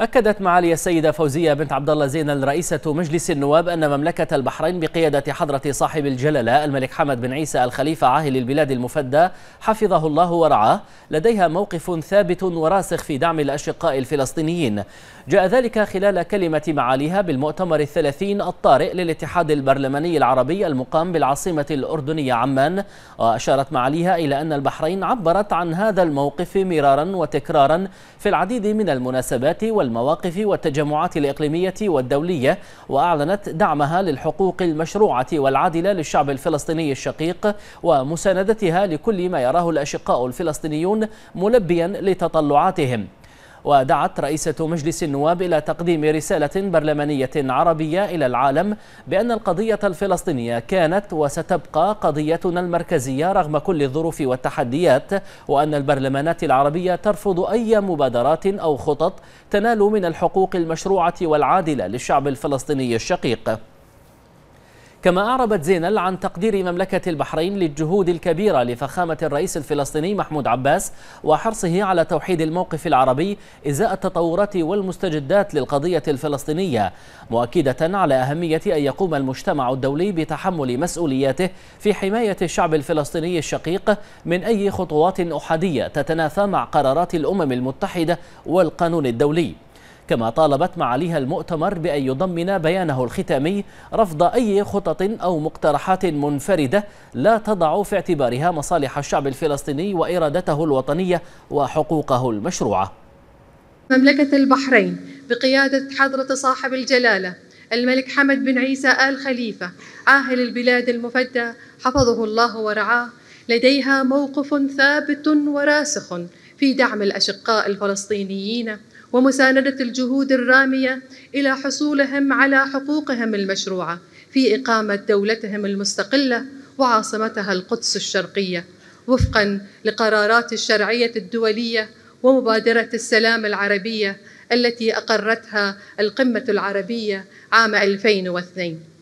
أكدت معالي السيدة فوزية بنت عبد الله زينل رئيسة مجلس النواب أن مملكة البحرين بقيادة حضرة صاحب الجلالة الملك حمد بن عيسى الخليفة عاهل البلاد المفدى حفظه الله ورعاه لديها موقف ثابت وراسخ في دعم الأشقاء الفلسطينيين جاء ذلك خلال كلمة معاليها بالمؤتمر الثلاثين الطارئ للاتحاد البرلماني العربي المقام بالعاصمة الأردنية عمان وأشارت معاليها إلى أن البحرين عبرت عن هذا الموقف مرارا وتكرارا في العديد من المناسبات والمواقف والتجمعات الإقليمية والدولية وأعلنت دعمها للحقوق المشروعة والعادلة للشعب الفلسطيني الشقيق ومساندتها لكل ما يراه الأشقاء الفلسطينيون ملبيا لتطلعاتهم ودعت رئيسة مجلس النواب إلى تقديم رسالة برلمانية عربية إلى العالم بأن القضية الفلسطينية كانت وستبقى قضيتنا المركزية رغم كل الظروف والتحديات وأن البرلمانات العربية ترفض أي مبادرات أو خطط تنال من الحقوق المشروعة والعادلة للشعب الفلسطيني الشقيق كما أعربت زينل عن تقدير مملكة البحرين للجهود الكبيرة لفخامة الرئيس الفلسطيني محمود عباس وحرصه على توحيد الموقف العربي إزاء التطورات والمستجدات للقضية الفلسطينية مؤكدة على أهمية أن يقوم المجتمع الدولي بتحمل مسؤولياته في حماية الشعب الفلسطيني الشقيق من أي خطوات أحادية تتنافى مع قرارات الأمم المتحدة والقانون الدولي كما طالبت معاليها المؤتمر بأن يضمن بيانه الختامي رفض أي خطط أو مقترحات منفردة لا تضع في اعتبارها مصالح الشعب الفلسطيني وإرادته الوطنية وحقوقه المشروعة مملكة البحرين بقيادة حضرة صاحب الجلالة الملك حمد بن عيسى آل خليفة عاهل البلاد المفدى حفظه الله ورعاه لديها موقف ثابت وراسخ في دعم الأشقاء الفلسطينيين ومساندة الجهود الرامية إلى حصولهم على حقوقهم المشروعة في إقامة دولتهم المستقلة وعاصمتها القدس الشرقية وفقا لقرارات الشرعية الدولية ومبادرة السلام العربية التي أقرتها القمة العربية عام 2002